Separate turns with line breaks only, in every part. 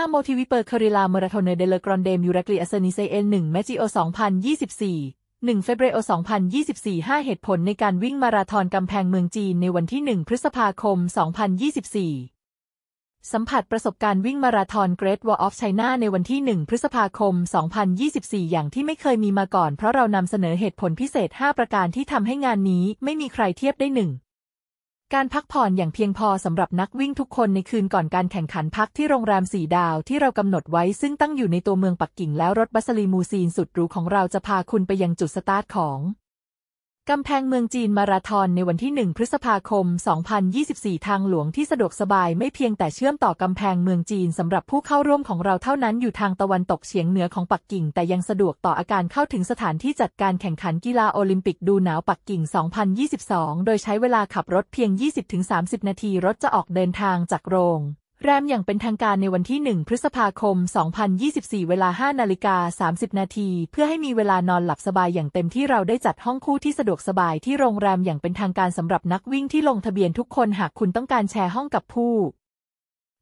5โมทิวิเปอร์คาริลาเมราทอนเนเดลกรอนเดมยูรักลีอเซนิเซเอน1เมจิโอ 2024 1เฟบรโอ2024 5 เหตุผลในการวิ่งมาราธอนกำแพงเมืองจีนในวันที่ 1 พฤษภาคม 2024 สัมผัสประสบการณ์วิ่งมาราธอนเกรดวอลออฟไชน่าในวันที่ 1 พฤษภาคม 2024 อย่างที่ไม่เคยมีมาก่อน เพราะเรานำเสนอเหตุผลพิเศษ 5 ประการที่ทำให้งานนี้ไม่มีใครเทียบได้หนึ่งการพักผ่อนอย่างเพียงพอสำหรับนักวิ่งทุกคนในคืนก่อนการแข่งขันพักที่โรงแรมสีดาวที่เรากำหนดไว้ซึ่งตั้งอยู่ในตัวเมืองปักกิ่งแล้วรถบัสลีมูซีนสุดหรูของเราจะพาคุณไปยังจุดสตาร์ทของกำแพงเมืองจีนมาราธอนในวันที่ 1 พฤษภาคม 2024 ทางหลวงที่สะดวกสบายไม่เพียงแต่เชื่อมต่อกำแพงเมืองจีน สำหรับผู้เข้าร่วมของเราเท่านั้น อยู่ทางตะวันตกเฉียงเหนือของปักกิ่ง แต่ยังสะดวกต่ออาการเข้าถึงสถานที่จัดการแข่งขันกีฬาโอลิมปิกดูหนาวปักกิ่ง 2022 โดยใช้เวลาขับรถเพียง 20-30 นาที รถจะออกเดินทางจากโรงแรมอย่างเป็นทางการในวันที่ 1 พฤษภาคม 2024 เวลา5นาฬิกา30 นาที เพื่อให้มีเวลานอนหลับสบายอย่างเต็มที่เราได้จัดห้องคู่ที่สะดวกสบายที่โรงแรมอย่างเป็นทางการสำหรับนักวิ่งที่ลงทะเบียนทุกคนหากคุณต้องการแชร์ห้องกับผู้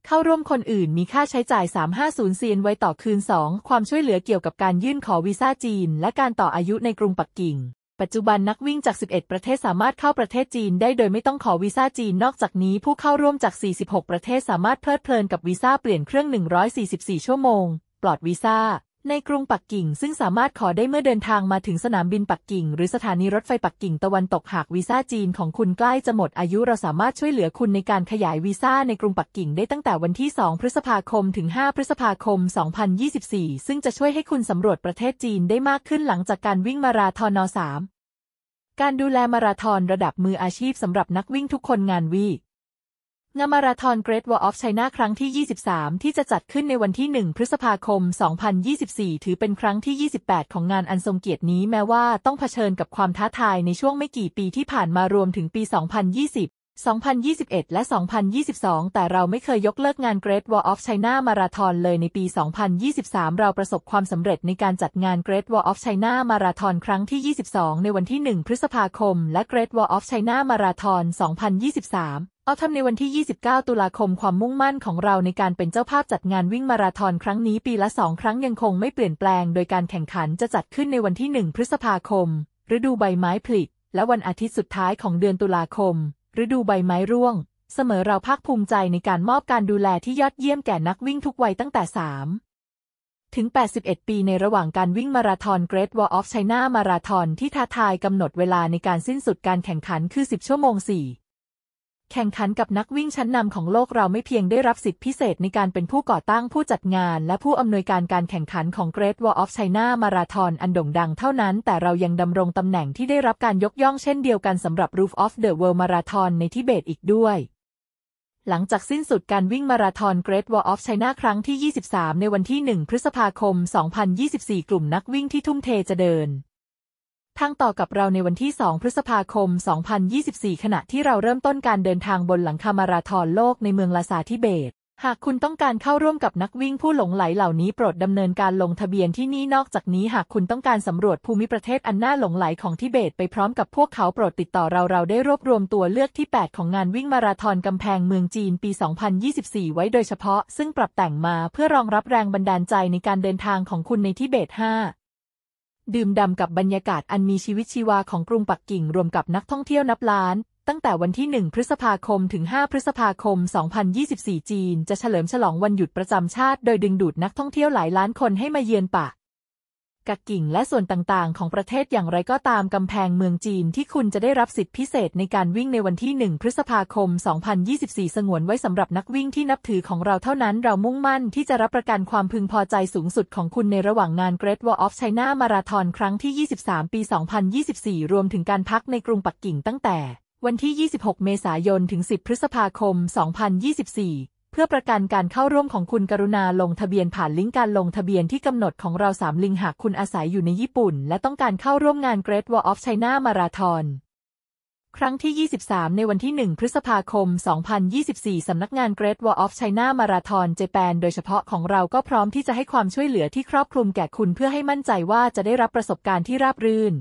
เข้าร่วมคนอื่นมีค่าใช้จ่าย350เซียนไว้ต่อคืน 2 ความช่วยเหลือเกี่ยวกับการยื่นขอวีซ่าจีน และการต่ออายุในกรุงปักกิ่งปัจจุบันนักวิ่งจาก 11 ประเทศสามารถเข้าประเทศจีนได้โดยไม่ต้องขอวีซ่าจีน นอกจากนี้ผู้เข้าร่วมจาก 46 ประเทศสามารถเพลิดเพลินกับวีซ่าเปลี่ยนเครื่อง 144 ชั่วโมง ปลอดวีซ่าในกรุงปักกิ่งซึ่งสามารถขอได้เมื่อเดินทางมาถึงสนามบินปักกิ่ง หรือสถานีรถไฟปักกิ่งตะวันตกหากวีซ่าจีนของคุณใกล้จะหมดอายุเราสามารถช่วยเหลือคุณในการขยายวีซ่าในกรุงปักกิ่งได้ตั้งแต่วันที่ 2 พฤษภาคมถึง 5 พฤษภาคม 2024 ซึ่งจะช่วยให้คุณสำรวจประเทศจีนได้มากขึ้นหลังจากการวิ่งมาราธอนน3การดูแลมาราธอนระดับมืออาชีพสำหรับนักวิ่งทุกคนงานวีงานมาราธอนเกรดวอล l อ of c น i n ครั้งที่ 23 ที่จะจัดขึ้นในวันที่ 1 พฤษภาคม 2024 ถือเป็นครั้งที่ 28 ของงานอันทรงเกียรตินี้แม้ว่าต้องเผชิญกับความท้าทายในช่วงไม่กี่ปีที่ผ่านมารวมถึงปี 2020 2021 และ 2022 แต่เราไม่เคยยกเลิกงาน Great Wall of China มาราธอนเลยในปี 2023 เราประสบความสำเร็จในการจัดงาน Great Wall of China มาราธอนครั้งที่ 22 ในวันที่ 1 พฤษภาคม และ Great Wall of China มาราธอน 2023เอาทำในวันที่ 29 ตุลาคมความมุ่งมั่นของเราในการเป็นเจ้าภาพจัดงานวิ่งมาราธอนครั้งนี้ปีละสองครั้งยังคงไม่เปลี่ยนแปลงโดยการแข่งขันจะจัดขึ้นในวันที่ 1 พฤษภาคมฤดูใบไม้ผลิและวันอาทิตย์สุดท้ายของเดือนตุลาคมฤดูใบไม้ร่วง เสมอเราภาคภูมิใจในการมอบการดูแลที่ยอดเยี่ยมแก่นักวิ่งทุกวัยตั้งแต่ 3 ถึง 81ปีในระหว่างการวิ่งมาราธอน Great Wall of China มาราธอนที่ท้าทายกำหนดเวลาในการสิ้นสุดการแข่งขันคือ10ชั่วโมง 4แข่งขันกับนักวิ่งชั้นนำของโลกเราไม่เพียงได้รับสิทธิพิเศษในการเป็นผู้ก่อตั้งผู้จัดงาน และผู้อำนวยการการแข่งขันของ Great Wall of China มารา h อนอันโด่งดังเท่านั้น แต่เรายังดำรงตำแหน่งที่ได้รับการยกย่องเช่นเดียวกันสำหรับ Roof of the World Marathon ในทิเบตอีกด้วย หลังจากสิ้นสุดการวิ่งมาราธอน Great Wall of China ครั้งที่ 23 ในวันที่ 1พฤษภาคม2024กลุ่มนักวิ่งที่ทุ่มเทจะเดินทางต่อกับเราในวันที่ 2 พฤษภาคม 2024 ขณะที่เราเริ่มต้นการเดินทางบนหลังคามาราธอนโลกในเมืองลาซาทิเบต หากคุณต้องการเข้าร่วมกับนักวิ่งผู้หลงไหลเหล่านี้โปรดดำเนินการลงทะเบียนที่นี่นอกจากนี้ หากคุณต้องการสำรวจภูมิประเทศอันน่าหลงไหลของทิเบต ไปพร้อมกับพวกเขาโปรดติดต่อเรา เราได้รวบรวมตัวเลือกที่ 8 ของงานวิ่งมาราธอน กำแพงเมืองจีนปี 2024 ไว้โดยเฉพาะ ซึ่งปรับแต่งมาเพื่อรองรับแรงบันดาลใจในการเดินทางของคุณในทิเบต 5ดื่มด่ำกับบรรยากาศอันมีชีวิตชีวาของกรุงปักกิ่ง รวมกับนักท่องเที่ยวนับล้าน ตั้งแต่วันที่ 1 พฤษภาคมถึง 5 พฤษภาคม 2024 จีน จะเฉลิมฉลองวันหยุดประจำชาติโดยดึงดูดนักท่องเที่ยวหลายล้านคนให้มาเยือนป่ากักกิ่งและส่วนต่างๆ ของประเทศอย่างไรก็ตามกำแพงเมืองจีนที่คุณจะได้รับสิทธิพิเศษในการวิ่งในวันที่ 1 พฤษภาคม 2024 สงวนไว้สำหรับนักวิ่งที่นับถือของเราเท่านั้น เรามุ่งมั่นที่จะรับประกันความพึงพอใจสูงสุดของคุณในระหว่างงาน Great Wall of China Marathon ครั้งที่ 23 ปี 2024 รวมถึงการพักในกรุงปักกิ่งตั้งแต่วันที่ 26 เมษายนถึง 10 พฤษภาคม 2024เพื่อประกันการเข้าร่วมของคุณกรุณาลงทะเบียนผ่านลิงก์การลงทะเบียนที่กำหนดของเราสามลิงก์หากคุณอาศัยอยู่ในญี่ปุ่น และต้องการเข้าร่วมงาน Great Wall of China Marathon ครั้งที่ 23 ในวันที่ 1 พฤษภาคม 2024 สำนักงาน Great Wall of China Marathon เจแปนโดยเฉพาะของเราก็พร้อมที่จะให้ความช่วยเหลือที่ครอบคลุมแก่คุณเพื่อให้มั่นใจว่าจะได้รับประสบการณ์ที่ราบรื่น